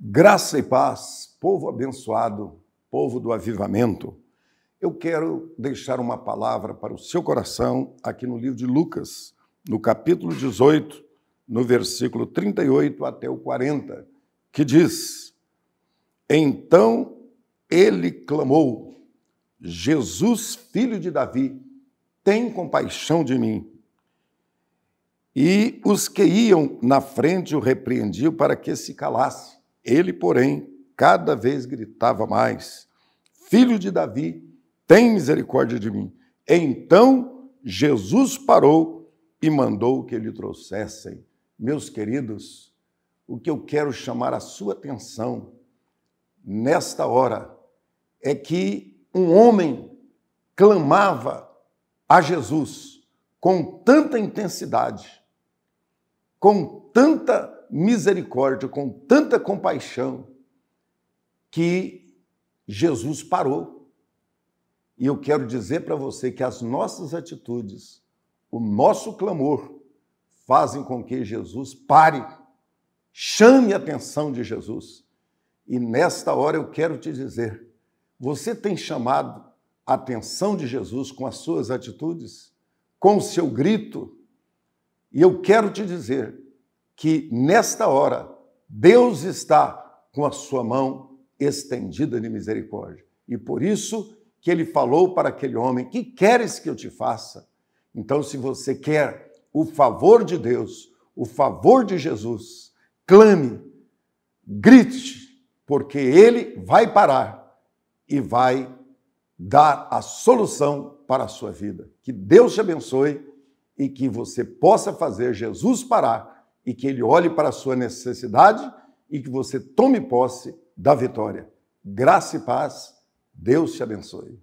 Graça e paz, povo abençoado, povo do avivamento. Eu quero deixar uma palavra para o seu coração aqui no livro de Lucas, no capítulo 18, no versículo 38 até o 40, que diz: Então ele clamou: Jesus, filho de Davi, tem compaixão de mim. E os que iam na frente o repreendiam para que se calasse ele, porém, cada vez gritava mais: Filho de Davi, tem misericórdia de mim. Então Jesus parou e mandou que lhe trouxessem. Meus queridos, o que eu quero chamar a sua atenção nesta hora é que um homem clamava a Jesus com tanta intensidade, com tanta misericórdia, com tanta compaixão, que Jesus parou. E eu quero dizer para você que as nossas atitudes, o nosso clamor, fazem com que Jesus pare, chame a atenção de Jesus. E nesta hora eu quero te dizer: você tem chamado a atenção de Jesus com as suas atitudes, com o seu grito? E eu quero te dizer que nesta hora Deus está com a sua mão estendida de misericórdia. E por isso que ele falou para aquele homem: "Que queres que eu te faça?" Então, se você quer o favor de Deus, o favor de Jesus, clame, grite, porque ele vai parar e vai dar a solução para a sua vida. Que Deus te abençoe e que você possa fazer Jesus parar e que ele olhe para a sua necessidade e que você tome posse da vitória. Graça e paz. Deus te abençoe.